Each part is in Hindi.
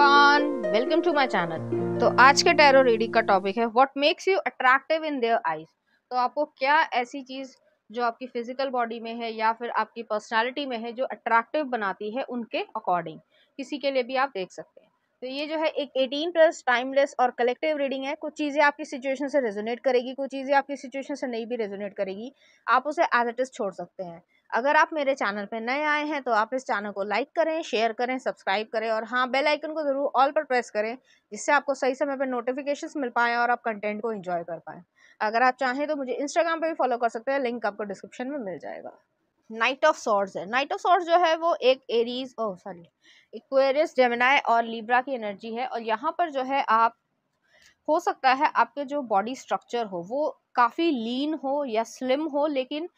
Everyone welcome to my channel तो आज के टैरो रीडिंग का टॉपिक है what makes you attractive in their eyes तो आपको क्या ऐसी चीज़ जो आपकी फिजिकल बॉडी में है या फिर आपकी पर्सनालिटी में है जो अट्रैक्टिव बनाती है उनके अकॉर्डिंग किसी के लिए भी आप देख सकते हैं तो ये जो है एक 18 प्लस टाइमलेस और कलेक्टिव रीडिंग है कुछ चीज़ें आपकी सिचुएशन से रेजोनेट करेगी कुछ चीज़ें आपकी सिचुएशन से नहीं भी रेजोनेट करेगी आप उसे एज इट इज़ छोड़ सकते हैं अगर आप मेरे चैनल पर नए आए हैं तो आप इस चैनल को लाइक करें शेयर करें सब्सक्राइब करें और हाँ बेल आइकन को ज़रूर ऑल पर प्रेस करें जिससे आपको सही समय पर नोटिफिकेशंस मिल पाएँ और आप कंटेंट को इन्जॉय कर पाएँ अगर आप चाहें तो मुझे इंस्टाग्राम पर भी फॉलो कर सकते हैं लिंक आपको डिस्क्रिप्शन में मिल जाएगा नाइट ऑफ सॉर्ड्स है नाइट ऑफ सॉर्ड्स जो है वो एक Aries oh sorry Aquarius Gemini और लिब्रा की एनर्जी है और यहाँ पर जो है आप हो सकता है आपके जो बॉडी स्ट्रक्चर हो वो काफ़ी लीन हो या स्लिम हो लेकिन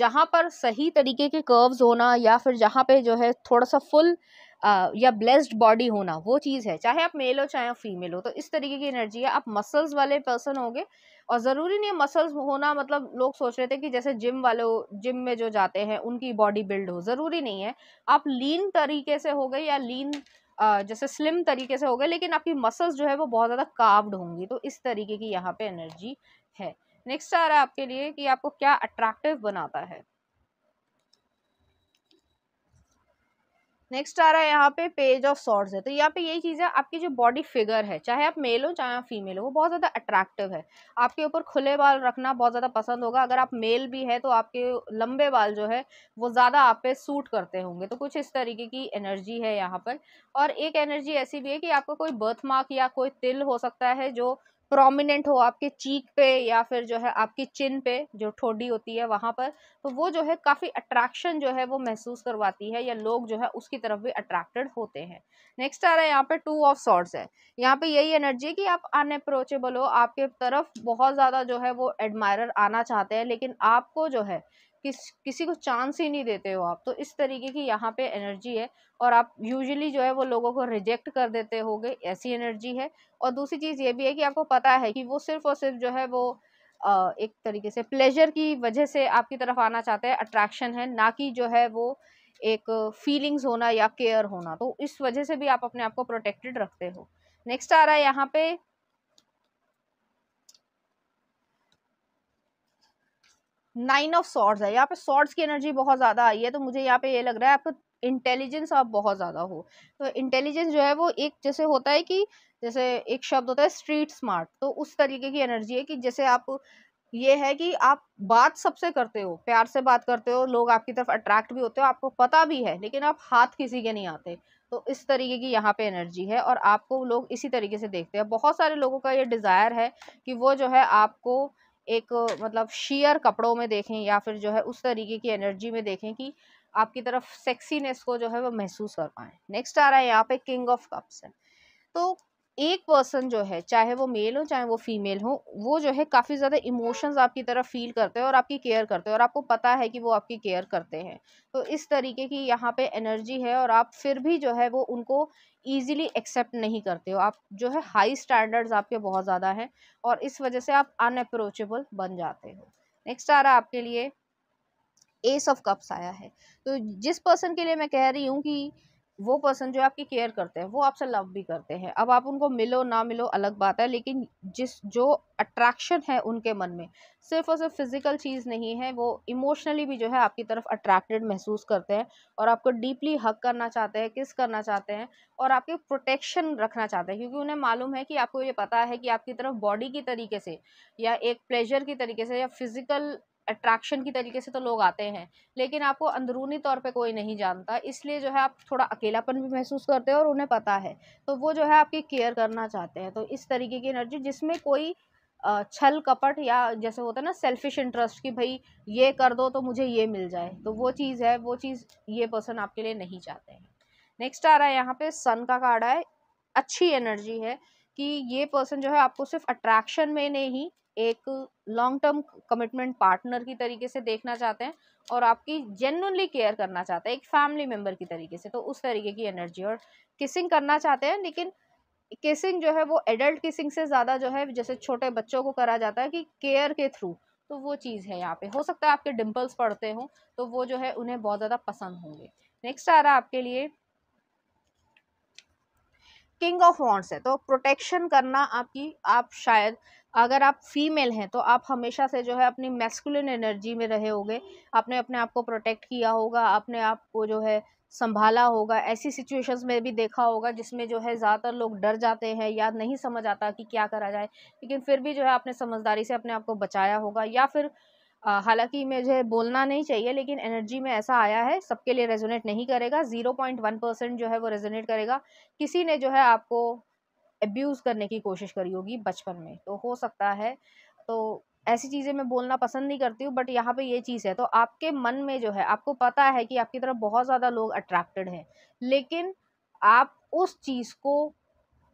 जहाँ पर सही तरीके के कर्व्स होना या फिर जहाँ पे जो है थोड़ा सा फुल आ, या ब्लेस्ड बॉडी होना वो चीज़ है चाहे आप मेल हो चाहे आप फीमेल हो तो इस तरीके की एनर्जी है आप मसल्स वाले पर्सन होंगे और ज़रूरी नहीं है मसल्स होना मतलब लोग सोच रहे थे कि जैसे जिम वाले जिम में जो जाते हैं उनकी बॉडी बिल्ड हो ज़रूरी नहीं है आप लीन तरीके से हो गए या लीन जैसे स्लिम तरीके से हो गए लेकिन आपकी मसल्स जो है वो बहुत ज़्यादा काव्ड होंगी तो इस तरीके की यहाँ पे एनर्जी है नेक्स्ट आ रहा है आपके लिए कि आपको क्या अट्रैक्टिव बनाता है नेक्स्ट आ रहा है यहाँ पे पेज ऑफ सॉर्ट्स है तो यहाँ पे यही चीज़ है आपकी जो बॉडी फिगर है चाहे आप मेल हो चाहे आप फीमेल हो वो बहुत ज़्यादा अट्रैक्टिव है आपके ऊपर खुले बाल रखना बहुत ज़्यादा पसंद होगा अगर आप मेल भी है तो आपके लंबे बाल जो है वो ज़्यादा आप पे सूट करते होंगे तो कुछ इस तरीके की एनर्जी है यहाँ पर और एक एनर्जी ऐसी भी है कि आपका कोई बर्थ मार्क या कोई तिल हो सकता है जो प्रोमिनेंट हो आपके चीक पे या फिर जो है आपकी चिन पे जो ठोडी होती है वहाँ पर तो वो जो है काफ़ी अट्रैक्शन जो है वो महसूस करवाती है या लोग जो है उसकी तरफ भी अट्रैक्टेड होते हैं नेक्स्ट आ रहा है यहाँ पे टू ऑफ सॉर्ट्स है यहाँ पे यही एनर्जी है कि आप अनअप्रोचेबल हो आपके तरफ बहुत ज़्यादा जो है वो एडमायर आना चाहते हैं लेकिन आपको जो है किस किसी को चांस ही नहीं देते हो आप तो इस तरीके की यहाँ पे एनर्जी है और आप यूजुअली जो है वो लोगों को रिजेक्ट कर देते होगे ऐसी एनर्जी है और दूसरी चीज़ ये भी है कि आपको पता है कि वो सिर्फ और सिर्फ जो है वो आ, एक तरीके से प्लेजर की वजह से आपकी तरफ आना चाहते हैं अट्रैक्शन है ना कि जो है वो एक फीलिंग्स होना या केयर होना तो इस वजह से भी आप अपने आप को प्रोटेक्टेड रखते हो नेक्स्ट आ रहा है यहाँ पे नाइन ऑफ सॉर्ड्स है यहाँ पे सॉर्ड्स की एनर्जी बहुत ज़्यादा आई है तो मुझे यहाँ पे ये लग रहा है आपको इंटेलिजेंस आप बहुत ज़्यादा हो तो इंटेलिजेंस जो है वो एक जैसे होता है कि जैसे एक शब्द होता है स्ट्रीट स्मार्ट तो उस तरीके की एनर्जी है कि जैसे आप ये है कि आप बात सबसे करते हो प्यार से बात करते हो लोग आपकी तरफ अट्रैक्ट भी होते हो आपको पता भी है लेकिन आप हाथ किसी के नहीं आते तो इस तरीके की यहाँ पे एनर्जी है और आपको लोग इसी तरीके से देखते हैं बहुत सारे लोगों का ये डिज़ायर है कि वो जो है आपको एक मतलब शीयर कपड़ों में देखें या फिर जो है उस तरीके की एनर्जी में देखें कि आपकी तरफ सेक्सीनेस को जो है वो महसूस कर पाएँ नेक्स्ट आ रहा है यहाँ पे किंग ऑफ कप्स है तो एक पर्सन जो है चाहे वो मेल हो चाहे वो फीमेल हो वो जो है काफ़ी ज़्यादा इमोशंस आपकी तरफ फील करते हैं और आपकी केयर करते हैं और आपको पता है कि वो आपकी केयर करते हैं तो इस तरीके की यहाँ पे एनर्जी है और आप फिर भी जो है वो उनको ईजिली एक्सेप्ट नहीं करते हो आप जो है हाई स्टैंडर्ड्स आपके बहुत ज़्यादा हैं और इस वजह से आप अनअप्रोचेबल बन जाते हो नेक्स्ट आ रहा है आपके लिए एस ऑफ कप्स आया है तो जिस पर्सन के लिए मैं कह रही हूँ कि वो पर्सन जो आपकी केयर करते हैं वो आपसे लव भी करते हैं अब आप उनको मिलो ना मिलो अलग बात है लेकिन जिस जो अट्रैक्शन है उनके मन में सिर्फ और सिर्फ फिजिकल चीज़ नहीं है वो इमोशनली भी जो है आपकी तरफ अट्रैक्टेड महसूस करते हैं और आपको डीपली हक करना चाहते हैं किस करना चाहते हैं और आपके प्रोटेक्शन रखना चाहते हैं क्योंकि उन्हें मालूम है कि आपको ये पता है कि आपकी तरफ बॉडी की तरीके से या एक प्लेजर की तरीके से या फिज़िकल अट्रैक्शन की तरीके से तो लोग आते हैं लेकिन आपको अंदरूनी तौर पे कोई नहीं जानता इसलिए जो है आप थोड़ा अकेलापन भी महसूस करते हैं और उन्हें पता है तो वो जो है आपकी केयर करना चाहते हैं तो इस तरीके की एनर्जी जिसमें कोई छल कपट या जैसे होता है ना सेल्फिश इंटरेस्ट कि भाई ये कर दो तो मुझे ये मिल जाए तो वो चीज़ है वो चीज़ ये पर्सन आपके लिए नहीं चाहते हैं नेक्स्ट आ रहा है यहाँ पे सन का कार्ड है अच्छी एनर्जी है कि ये पर्सन जो है आपको सिर्फ अट्रैक्शन में नहीं एक लॉन्ग टर्म कमिटमेंट पार्टनर की तरीके से देखना चाहते हैं और आपकी जेनुअनली केयर करना चाहते हैं एक फैमिली मेम्बर की तरीके से तो उस तरीके की एनर्जी और किसिंग करना चाहते हैं लेकिन किसिंग जो है वो एडल्ट किसिंग से ज़्यादा जो है जैसे छोटे बच्चों को करा जाता है कि केयर के थ्रू तो वो चीज़ है यहाँ पे हो सकता है आपके डिम्पल्स पड़ते हों तो वो जो है उन्हें बहुत ज़्यादा पसंद होंगे नेक्स्ट आ रहा है आपके लिए किंग ऑफ वॉन्ट्स है तो प्रोटेक्शन करना आपकी आप शायद अगर आप फीमेल हैं तो आप हमेशा से जो है अपनी मैस्कुलिन एनर्जी में रहे होगे आपने अपने आप को प्रोटेक्ट किया होगा आपने आप को जो है संभाला होगा ऐसी सिचुएशंस में भी देखा होगा जिसमें जो है ज़्यादातर लोग डर जाते हैं या नहीं समझ आता कि क्या करा जाए लेकिन फिर भी जो है आपने समझदारी से अपने आप को बचाया होगा या फिर हालांकि मुझे बोलना नहीं चाहिए लेकिन एनर्जी में ऐसा आया है सबके लिए रेजोनेट नहीं करेगा ज़ीरो पॉइंट वन परसेंट जो है वो रेजोनेट करेगा किसी ने जो है आपको एब्यूज़ करने की कोशिश करी होगी बचपन में तो हो सकता है तो ऐसी चीज़ें मैं बोलना पसंद नहीं करती हूँ बट यहाँ पे ये चीज़ है तो आपके मन में जो है आपको पता है कि आपकी तरफ बहुत ज़्यादा लोग अट्रैक्टेड हैं लेकिन आप उस चीज़ को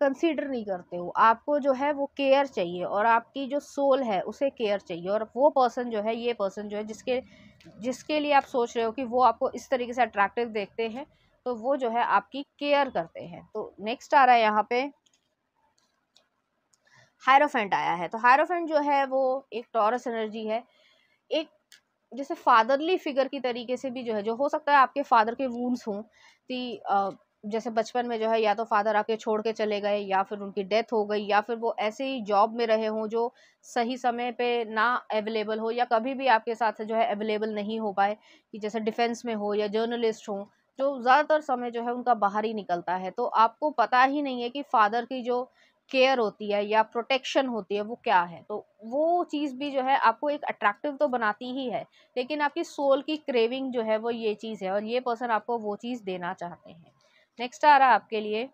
कंसीडर नहीं करते हो आपको जो है वो केयर चाहिए और आपकी जो सोल है उसे केयर चाहिए और वो पर्सन जो है ये पर्सन जो है जिसके जिसके लिए आप सोच रहे हो कि वो आपको इस तरीके से अट्रैक्टिव देखते हैं तो वो जो है आपकी केयर करते हैं तो नेक्स्ट आ रहा है यहाँ पे हायरोफेंट आया है तो हायरोफेंट जो है वो एक टॉरस एनर्जी है एक जैसे फादरली फिगर की तरीके से भी जो है जो हो सकता है आपके फादर के वूंड्स हों कि जैसे बचपन में जो है या तो फादर आके छोड़ के चले गए या फिर उनकी डेथ हो गई या फिर वो ऐसे ही जॉब में रहे हों जो सही समय पे ना अवेलेबल हो या कभी भी आपके साथ जो है अवेलेबल नहीं हो पाए कि जैसे डिफेंस में हो या जर्नलिस्ट हो जो ज़्यादातर समय जो है उनका बाहर ही निकलता है तो आपको पता ही नहीं है कि फादर की जो केयर होती है या प्रोटेक्शन होती है वो क्या है तो वो चीज़ भी जो है आपको एक अट्रैक्टिव तो बनाती ही है लेकिन आपकी सोल की क्रेविंग जो है वो ये चीज़ है और ये पर्सन आपको वो चीज़ देना चाहते हैं नेक्स्ट आ रहा है आपके लिए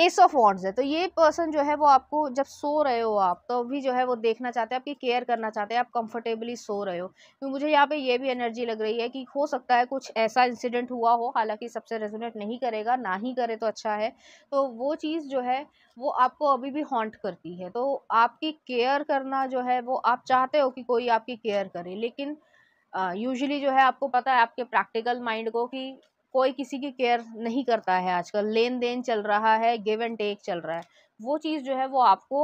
एस ऑफ वॉन्ट्स है तो ये पर्सन जो है वो आपको जब सो रहे हो आप तो भी जो है वो देखना चाहते हैं आपकी केयर करना चाहते हैं आप कंफर्टेबली सो रहे हो क्योंकि तो मुझे यहाँ पे ये भी एनर्जी लग रही है कि हो सकता है कुछ ऐसा इंसिडेंट हुआ हो हालांकि सबसे रेजोनेट नहीं करेगा ना ही करे तो अच्छा है तो वो चीज़ जो है वो आपको अभी भी हॉन्ट करती है तो आपकी केयर करना जो है वो आप चाहते हो कि कोई आपकी केयर करे लेकिन यूजुअली जो है आपको पता है आपके प्रैक्टिकल माइंड को कि कोई किसी की केयर नहीं करता है आजकल लेन देन चल रहा है गिव एंड टेक चल रहा है वो चीज़ जो है वो आपको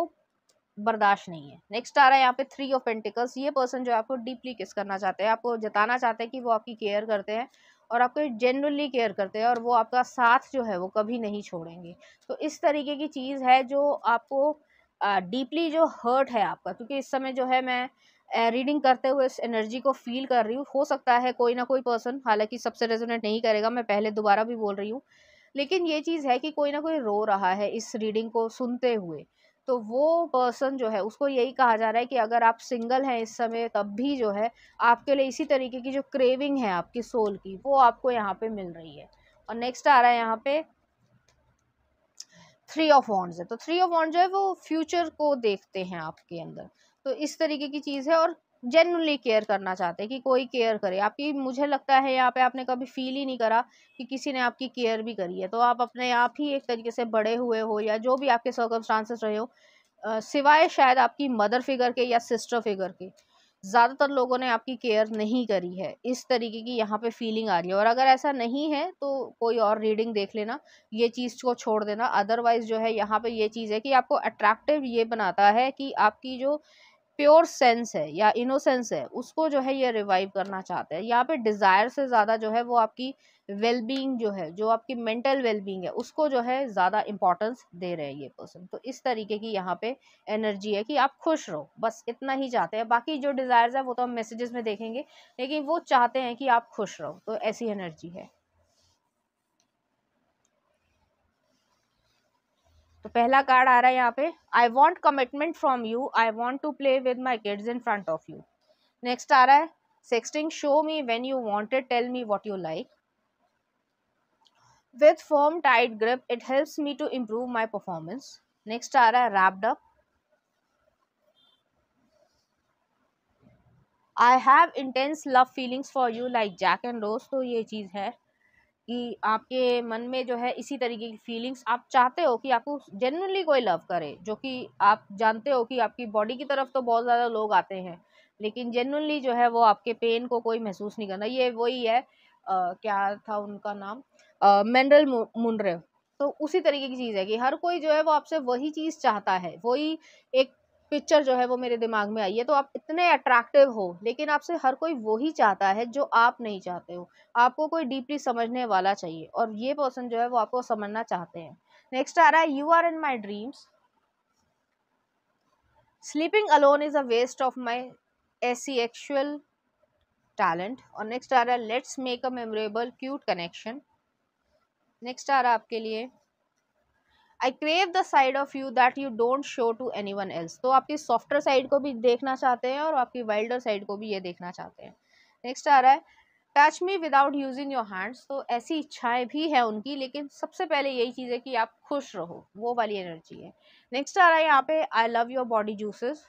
बर्दाश्त नहीं है नेक्स्ट आ रहा है यहाँ पे थ्री ऑफ पेंटिकल्स ये पर्सन जो है आपको डीपली किस करना चाहते हैं आपको जताना चाहते हैं कि वो आपकी केयर करते हैं और आपको जेनरली केयर करते हैं और वो आपका साथ जो है वो कभी नहीं छोड़ेंगे तो इस तरीके की चीज़ है जो आपको डीपली जो हर्ट है आपका क्योंकि इस समय जो है मैं रीडिंग करते हुए इस एनर्जी को फील कर रही हूँ हो सकता है कोई ना कोई पर्सन हालांकि सबसे रेजोनेट नहीं करेगा मैं पहले दोबारा भी बोल रही हूँ लेकिन ये चीज़ है कि कोई ना कोई रो रहा है इस रीडिंग को सुनते हुए तो वो पर्सन जो है उसको यही कहा जा रहा है कि अगर आप सिंगल हैं इस समय तब भी जो है आपके लिए इसी तरीके की जो क्रेविंग है आपकी सोल की वो आपको यहाँ पे मिल रही है और नेक्स्ट आ रहा है यहाँ पे थ्री ऑफ वॉन्ड्स है तो थ्री ऑफ वॉन्ड जो है वो फ्यूचर को देखते हैं आपके अंदर तो इस तरीके की चीज़ है और जेनली केयर करना चाहते हैं कि कोई केयर करे आपकी मुझे लगता है यहाँ पे आपने कभी फील ही नहीं करा कि किसी ने आपकी केयर भी करी है तो आप अपने आप ही एक तरीके से बड़े हुए हो या जो भी आपके सर्कमस्टांसेस रहे हो सिवाय शायद आपकी मदर फिगर के या सिस्टर फिगर के ज़्यादातर लोगों ने आपकी केयर नहीं करी है इस तरीके की यहाँ पे फीलिंग आ रही है और अगर ऐसा नहीं है तो कोई और रीडिंग देख लेना ये चीज़ को छोड़ देना अदरवाइज़ जो है यहाँ पे ये चीज़ है कि आपको अट्रैक्टिव ये बनाता है कि आपकी जो प्योर सेंस है या इनोसेंस है उसको जो है ये रिवाइव करना चाहते हैं यहाँ पे डिज़ायर से ज़्यादा जो है वो आपकी वेलबींग जो है जो आपकी मेंटल वेलबींग है उसको जो है ज़्यादा इम्पोर्टेंस दे रहे हैं ये पर्सन तो इस तरीके की यहाँ पे एनर्जी है कि आप खुश रहो बस इतना ही चाहते हैं बाकी जो डिज़ायर्स है वो तो हम मैसेजेस में देखेंगे लेकिन वो चाहते हैं कि आप खुश रहो तो ऐसी एनर्जी है तो पहला कार्ड आ रहा है यहाँ पे I want commitment from you I want to play with my kids in front of you next आ रहा है sexting show me when you wanted tell me what you like with form tight grip it helps me to improve my performance next आ रहा है wrapped up I have intense love feelings for you like Jack and Rose तो ये चीज़ है कि आपके मन में जो है इसी तरीके की फीलिंग्स आप चाहते हो कि आपको जेनरली कोई लव करे जो कि आप जानते हो कि आपकी बॉडी की तरफ तो बहुत ज़्यादा लोग आते हैं लेकिन जेनरली जो है वो आपके पेन को कोई महसूस नहीं करना ये वही है आ, क्या था उनका नाम मेंडल मुनरे तो उसी तरीके की चीज़ है कि हर कोई जो है वो आपसे वही चीज़ चाहता है वही एक पिक्चर जो है वो मेरे दिमाग में आई है तो आप इतने अट्रैक्टिव हो लेकिन आपसे हर कोई वही चाहता है जो आप नहीं चाहते हो आपको कोई डीपली समझने वाला चाहिए और ये पर्सन जो है वो आपको समझना चाहते हैं नेक्स्ट आ रहा है you are in my dreams sleeping alone is a waste of my ऐसी एक्चुअल टैलेंट और नेक्स्ट आ रहा है let's make a memorable cute connection next आ रहा है आपके लिए I crave the side of you that you don't show to anyone else तो आपकी सॉफ्टर साइड को भी देखना चाहते हैं और आपकी वाइल्डर साइड को भी ये देखना चाहते हैं नेक्स्ट आ रहा है touch me without using your hands तो ऐसी इच्छाएं भी हैं उनकी लेकिन सबसे पहले यही चीज़ है कि आप खुश रहो वो वाली एनर्जी है नेक्स्ट आ रहा है यहाँ पे I love your body juices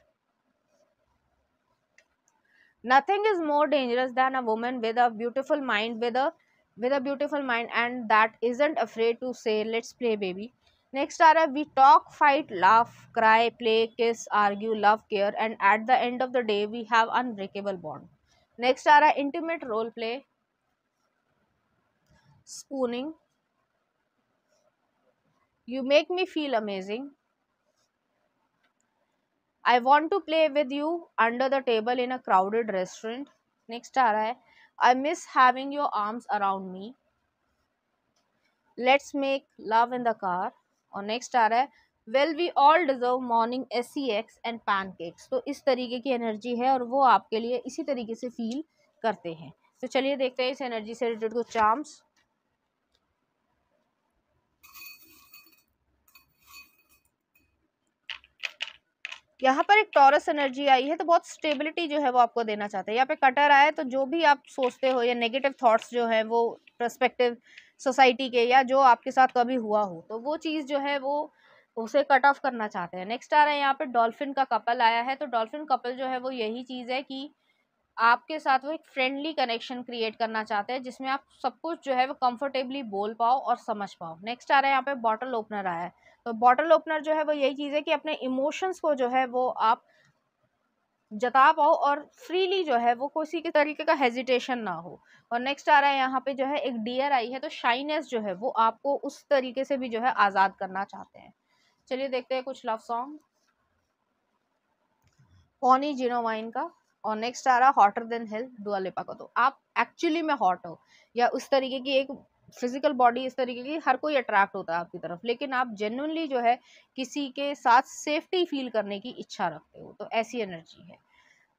nothing is more dangerous than a women with a beautiful mind with a with a beautiful mind and that isn't afraid to say let's play baby Next are uh, we talk, fight, laugh, cry, play, kiss, argue, love, care, and at the end of the day, we have unbreakable bond. Next are uh, intimate role play, spooning. You make me feel amazing. I want to play with you under the table in a crowded restaurant. Next are uh, I miss having your arms around me. Let's make love in the car. और नेक्स्ट आ रहा है well we all deserve morning S C X and pancakes तो इस तरीके की एनर्जी है और वो आपके लिए इसी तरीके से फील करते हैं तो चलिए देखते हैं इस एनर्जी से रिलेटेड कुछ चार्म्स यहाँ पर एक टॉरस एनर्जी आई है तो बहुत स्टेबिलिटी जो है वो आपको देना चाहते हैं यहाँ पे कटर आया तो जो भी आप सोचते हो या नेगेटिव थॉट्स जो हैं वो प्रस्पेक्टिव सोसाइटी के या जो आपके साथ कभी हुआ हो तो वो चीज़ जो है वो उसे कट ऑफ करना चाहते हैं नेक्स्ट आ रहा है यहाँ पे डॉल्फिन का कपल आया है तो डॉल्फिन कपल जो है वो यही चीज़ है कि आपके साथ वो एक फ्रेंडली कनेक्शन क्रिएट करना चाहते हैं जिसमें आप सब कुछ जो है वो कंफर्टेबली बोल पाओ और समझ पाओ नेक्स्ट आ रहा है यहाँ पे बॉटल ओपनर आया है तो बॉटल ओपनर जो है वो यही चीज़ है कि अपने इमोशंस को जो है वो आप जता पाओ और फ्रीली जो है वो किसी के तरीके का हेजिटेशन ना हो और नेक्स्ट आ रहा है यहाँ पे जो है एक डियर आई है तो शाइनेस जो है वो आपको उस तरीके से भी जो है आज़ाद करना चाहते हैं चलिए देखते हैं कुछ love song Pony Ginuwine का और नेक्स्ट आ रहा हॉटर देन हेल डुआलिपा का तो आप एक्चुअली में हॉट हो या उस तरीके की एक फिजिकल बॉडी इस तरीके की हर कोई अट्रैक्ट होता है आपकी तरफ लेकिन आप जेनुअनली जो है किसी के साथ सेफ्टी फील करने की इच्छा रखते हो तो ऐसी एनर्जी है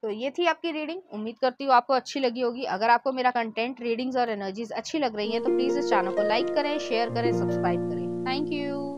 तो ये थी आपकी रीडिंग उम्मीद करती हूँ आपको अच्छी लगी होगी अगर आपको मेरा कंटेंट रीडिंग्स और एनर्जीज अच्छी लग रही है तो प्लीज़ इस चैनल को लाइक करें शेयर करें सब्सक्राइब करें थैंक यू